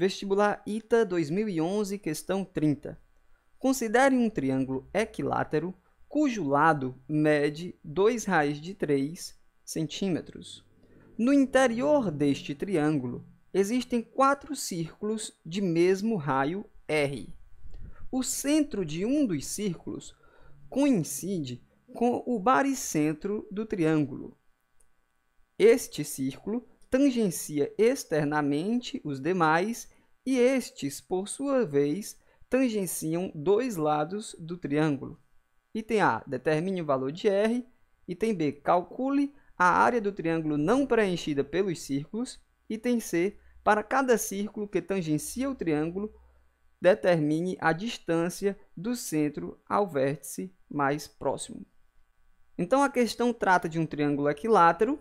Vestibular ITA 2011, questão 30. Considere um triângulo equilátero cujo lado mede 2 raiz de 3 centímetros. No interior deste triângulo, existem quatro círculos de mesmo raio R. O centro de um dos círculos coincide com o baricentro do triângulo. Este círculo tangencia externamente os demais e estes, por sua vez, tangenciam dois lados do triângulo. Item A, determine o valor de R. Item B, calcule a área do triângulo não preenchida pelos círculos. Item C, para cada círculo que tangencia o triângulo, determine a distância do centro ao vértice mais próximo. Então, a questão trata de um triângulo equilátero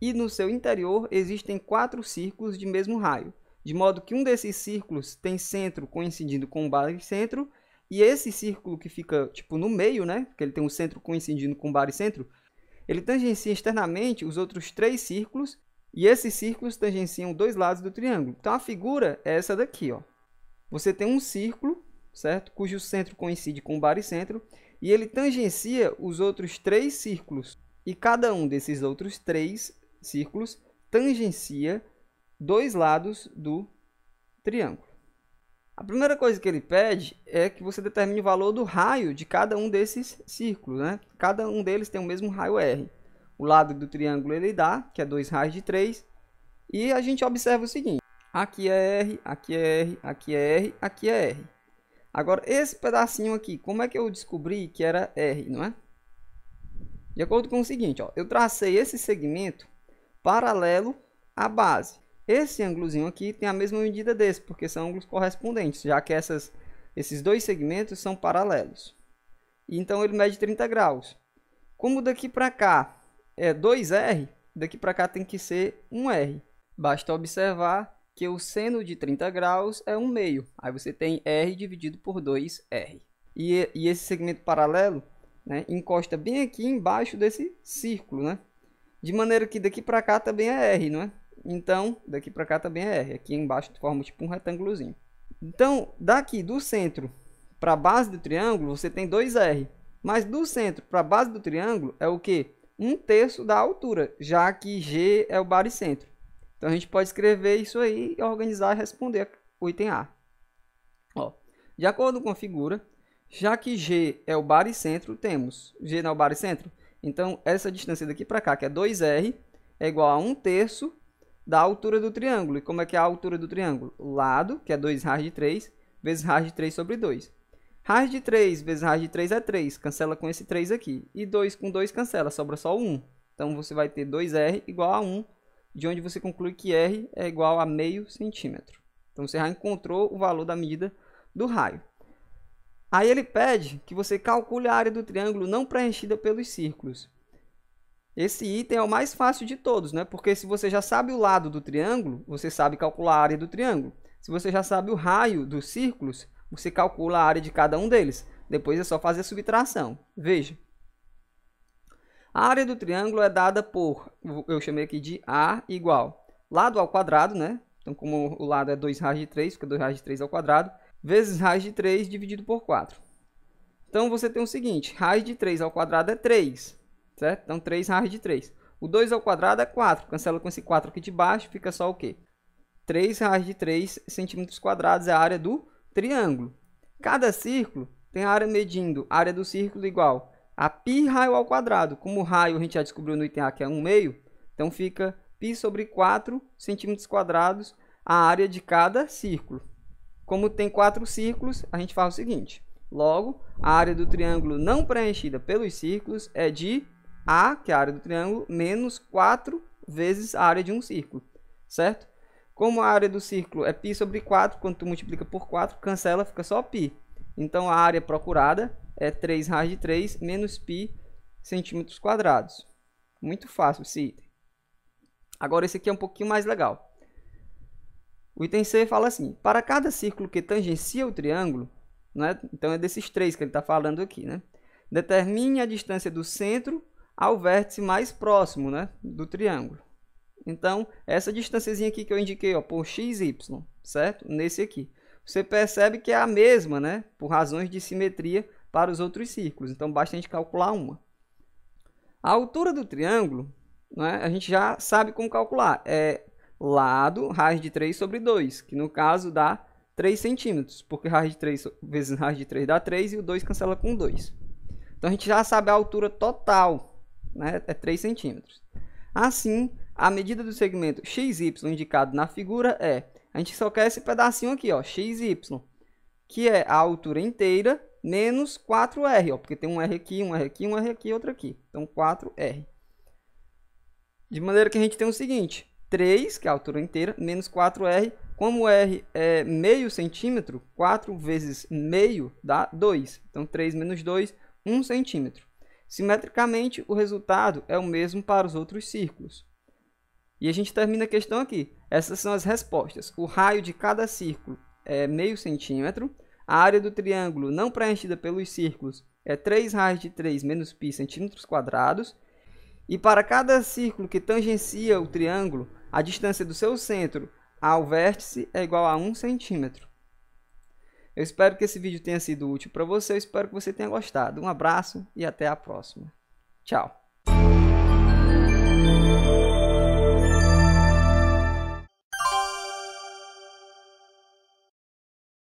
e no seu interior existem quatro círculos de mesmo raio, de modo que um desses círculos tem centro coincidindo com o baricentro, e esse círculo que fica tipo no meio, né, que ele tem um centro coincidindo com o baricentro, ele tangencia externamente os outros três círculos, e esses círculos tangenciam dois lados do triângulo. Então a figura é essa daqui, ó. Você tem um círculo, certo, cujo centro coincide com o baricentro, e ele tangencia os outros três círculos. E cada um desses outros três círculos, tangencia dois lados do triângulo. A primeira coisa que ele pede é que você determine o valor do raio de cada um desses círculos. Né? Cada um deles tem o mesmo raio R. O lado do triângulo ele dá, que é 2 raios de 3. E a gente observa o seguinte. Aqui é R, aqui é R, aqui é R, aqui é R. Agora, esse pedacinho aqui, como é que eu descobri que era R, não é? De acordo com o seguinte, ó, eu tracei esse segmento paralelo à base. Esse ângulozinho aqui tem a mesma medida desse, porque são ângulos correspondentes, já que essas, esses dois segmentos são paralelos. Então ele mede 30 graus. Como daqui para cá é 2R, daqui para cá tem que ser 1R. Basta observar que o seno de 30 graus é 1 meio. Aí você tem R dividido por 2R. E, e esse segmento paralelo né, encosta bem aqui embaixo desse círculo, né? De maneira que daqui para cá também é R, não é? Então, daqui para cá também é R. Aqui embaixo forma tipo um retângulozinho. Então, daqui do centro para a base do triângulo, você tem dois R. Mas do centro para a base do triângulo é o que? Um terço da altura, já que G é o baricentro. Então, a gente pode escrever isso aí, e organizar e responder o item A. Ó, de acordo com a figura, já que G é o baricentro, temos... G não é o baricentro? Então, essa distância daqui para cá, que é 2r, é igual a 1 terço da altura do triângulo. E como é que é a altura do triângulo? Lado, que é 2 raiz de 3, vezes raiz de 3 sobre 2. Raiz de 3 vezes raiz de 3 é 3, cancela com esse 3 aqui. E 2 com 2 cancela, sobra só 1. Então, você vai ter 2r igual a 1, de onde você conclui que r é igual a meio centímetro. Então, você já encontrou o valor da medida do raio. Aí ele pede que você calcule a área do triângulo não preenchida pelos círculos. Esse item é o mais fácil de todos, né? Porque se você já sabe o lado do triângulo, você sabe calcular a área do triângulo. Se você já sabe o raio dos círculos, você calcula a área de cada um deles. Depois é só fazer a subtração. Veja. A área do triângulo é dada por, eu chamei aqui de A igual lado ao quadrado, né? Então, como o lado é 2 raiz de 3, fica 2 raiz de 3 ao quadrado vezes raiz de 3 dividido por 4. Então você tem o seguinte, raiz de 3 ao quadrado é 3, certo? Então 3 raiz de 3. O 2 ao quadrado é 4, cancela com esse 4 aqui de baixo, fica só o quê? 3 raiz de 3 centímetros quadrados é a área do triângulo. Cada círculo tem a área medindo a área do círculo igual a π raio ao quadrado. Como o raio a gente já descobriu no item A que é 1 meio, então fica π sobre 4 centímetros quadrados a área de cada círculo. Como tem quatro círculos, a gente faz o seguinte. Logo, a área do triângulo não preenchida pelos círculos é de A, que é a área do triângulo, menos 4 vezes a área de um círculo, certo? Como a área do círculo é π sobre 4, quando tu multiplica por 4, cancela, fica só π. Então, a área procurada é 3 raiz de 3 menos π centímetros quadrados. Muito fácil esse item. Agora, esse aqui é um pouquinho mais legal. O item C fala assim: para cada círculo que tangencia o triângulo, né? então é desses três que ele está falando aqui, né? determine a distância do centro ao vértice mais próximo né? do triângulo. Então, essa distânciazinha aqui que eu indiquei, ó, por x, y, certo? Nesse aqui. Você percebe que é a mesma, né? Por razões de simetria para os outros círculos. Então, basta a gente calcular uma. A altura do triângulo, né? A gente já sabe como calcular. É lado raiz de 3 sobre 2, que no caso dá 3 centímetros, porque raiz de 3 vezes raiz de 3 dá 3 e o 2 cancela com 2. Então a gente já sabe a altura total, né? é 3 centímetros. Assim, a medida do segmento XY indicado na figura é, a gente só quer esse pedacinho aqui, ó, XY, que é a altura inteira menos 4R, ó, porque tem um R aqui, um R aqui, um R aqui, outro aqui. Então, 4R. De maneira que a gente tem o seguinte, 3, que é a altura inteira, menos 4R. Como R é meio centímetro, 4 vezes meio dá 2. Então, 3 menos 2, 1 centímetro. Simetricamente, o resultado é o mesmo para os outros círculos. E a gente termina a questão aqui. Essas são as respostas. O raio de cada círculo é meio centímetro. A área do triângulo não preenchida pelos círculos é 3 raiz de 3 menos π centímetros quadrados. E para cada círculo que tangencia o triângulo, a distância do seu centro ao vértice é igual a 1 centímetro. Eu espero que esse vídeo tenha sido útil para você, eu espero que você tenha gostado. Um abraço e até a próxima. Tchau!